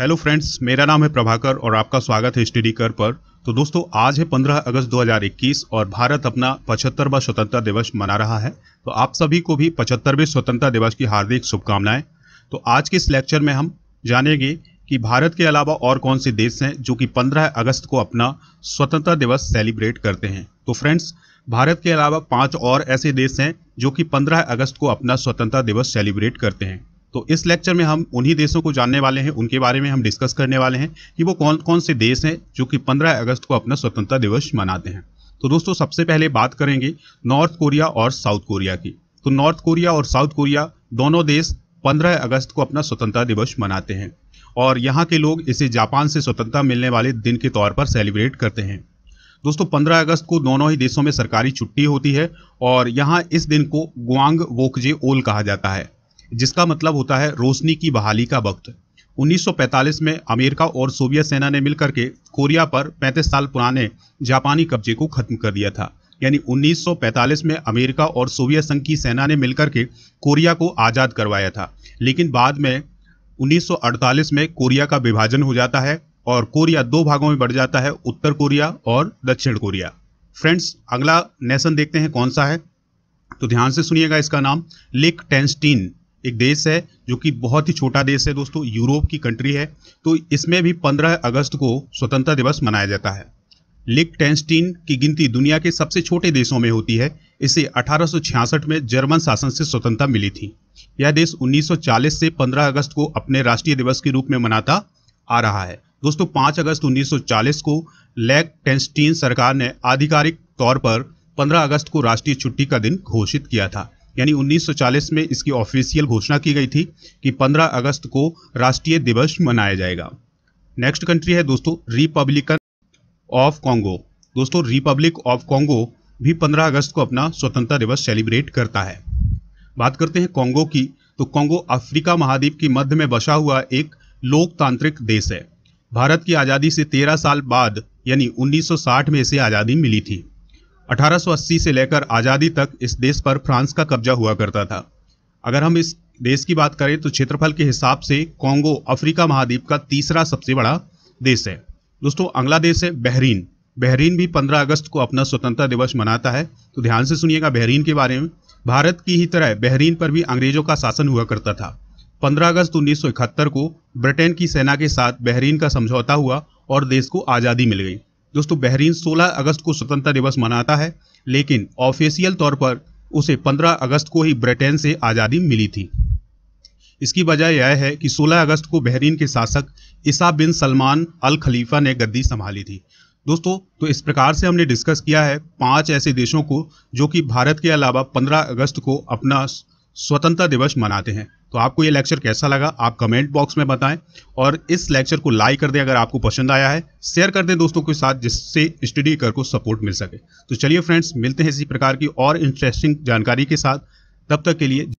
hello friends मेरा नाम है प्रभाकर और आपका स्वागत है स्टडी कर पर तो दोस्तों आज है 15 अगस्त 2021 और भारत अपना पचहत्तरवा स्वतंत्रता दिवस मना रहा है तो आप सभी को भी पचहत्तरवें स्वतंत्रता दिवस की हार्दिक शुभकामनाएं तो आज के इस लेक्चर में हम जानेंगे कि भारत के अलावा और कौन से देश हैं जो कि पंद्रह अगस्त को अपना स्वतंत्रता दिवस सेलिब्रेट करते हैं तो फ्रेंड्स भारत के अलावा पाँच और ऐसे देश हैं जो कि पंद्रह अगस्त को अपना स्वतंत्रता दिवस सेलिब्रेट करते हैं तो इस लेक्चर में हम उन्हीं देशों को जानने वाले हैं उनके बारे में हम डिस्कस करने वाले हैं कि वो कौन कौन से देश हैं जो कि 15 अगस्त को अपना स्वतंत्रता दिवस मनाते हैं तो दोस्तों सबसे पहले बात करेंगे नॉर्थ कोरिया और साउथ कोरिया की तो नॉर्थ कोरिया और साउथ कोरिया दोनों देश 15 अगस्त को अपना स्वतंत्रता दिवस मनाते हैं और यहाँ के लोग इसे जापान से स्वतंत्रता मिलने वाले दिन के तौर पर सेलिब्रेट करते हैं दोस्तों 15 अगस्त को दोनों ही देशों में सरकारी छुट्टी होती है और यहाँ इस दिन को ग्वांग वोकजे ओल कहा जाता है जिसका मतलब होता है रोशनी की बहाली का वक्त 1945 में अमेरिका और सोवियत सेना ने मिलकर के कोरिया पर 35 साल पुराने जापानी कब्जे को खत्म कर दिया था यानी 1945 में अमेरिका और सोवियत संघ की सेना ने मिलकर के कोरिया को आज़ाद करवाया था लेकिन बाद में 1948 में कोरिया का विभाजन हो जाता है और कोरिया दो भागों में बढ़ जाता है उत्तर कोरिया और दक्षिण कोरिया फ्रेंड्स अगला नेशन देखते हैं कौन सा है तो ध्यान से सुनिएगा इसका नाम लिक टेंस्टीन एक देश है जो कि बहुत ही छोटा देश है दोस्तों यूरोप की कंट्री है तो इसमें भी 15 अगस्त को स्वतंत्रता दिवस मनाया जाता है टेंस्टीन की गिनती दुनिया के सबसे छोटे देशों में होती है इसे 1866 में जर्मन शासन से स्वतंत्रता मिली थी यह देश 1940 से 15 अगस्त को अपने राष्ट्रीय दिवस के रूप में मनाता आ रहा है दोस्तों पाँच अगस्त उन्नीस को टेंस्टीन सरकार ने आधिकारिक तौर पर पंद्रह अगस्त को राष्ट्रीय छुट्टी का दिन घोषित किया था यानी 1940 में इसकी ऑफिशियल घोषणा की गई थी कि 15 अगस्त को राष्ट्रीय दिवस मनाया जाएगा नेक्स्ट कंट्री है दोस्तों रिपब्लिकन ऑफ कॉन्गो दोस्तों रिपब्लिक ऑफ कॉन्गो भी 15 अगस्त को अपना स्वतंत्रता दिवस सेलिब्रेट करता है बात करते हैं कॉन्गो की तो कॉन्गो अफ्रीका महाद्वीप के मध्य में बसा हुआ एक लोकतांत्रिक देश है भारत की आज़ादी से तेरह साल बाद यानी 1960 में इसे आज़ादी मिली थी 1880 से लेकर आज़ादी तक इस देश पर फ्रांस का कब्जा हुआ करता था अगर हम इस देश की बात करें तो क्षेत्रफल के हिसाब से कॉन्गो अफ्रीका महाद्वीप का तीसरा सबसे बड़ा देश है दोस्तों अगला देश है बहरीन बहरीन भी 15 अगस्त को अपना स्वतंत्रता दिवस मनाता है तो ध्यान से सुनिएगा बहरीन के बारे में भारत की ही तरह बहरीन पर भी अंग्रेजों का शासन हुआ करता था 15 अगस्त 1971 को ब्रिटेन की सेना के साथ बहरीन का समझौता हुआ और देश को आज़ादी मिल गई दोस्तों बहरीन 16 अगस्त को स्वतंत्रता दिवस मनाता है लेकिन ऑफिशियल तौर पर उसे 15 अगस्त को ही ब्रिटेन से आज़ादी मिली थी इसकी वजह यह है कि 16 अगस्त को बहरीन के शासक ईसा बिन सलमान अल खलीफा ने गद्दी संभाली थी दोस्तों तो इस प्रकार से हमने डिस्कस किया है पांच ऐसे देशों को जो कि भारत के अलावा 15 अगस्त को अपना स्वतंत्रता दिवस मनाते हैं तो आपको ये लेक्चर कैसा लगा आप कमेंट बॉक्स में बताएं और इस लेक्चर को लाइक कर दें अगर आपको पसंद आया है शेयर कर दें दोस्तों के साथ जिससे स्टडी कर को सपोर्ट मिल सके तो चलिए फ्रेंड्स मिलते हैं इसी प्रकार की और इंटरेस्टिंग जानकारी के साथ तब तक के लिए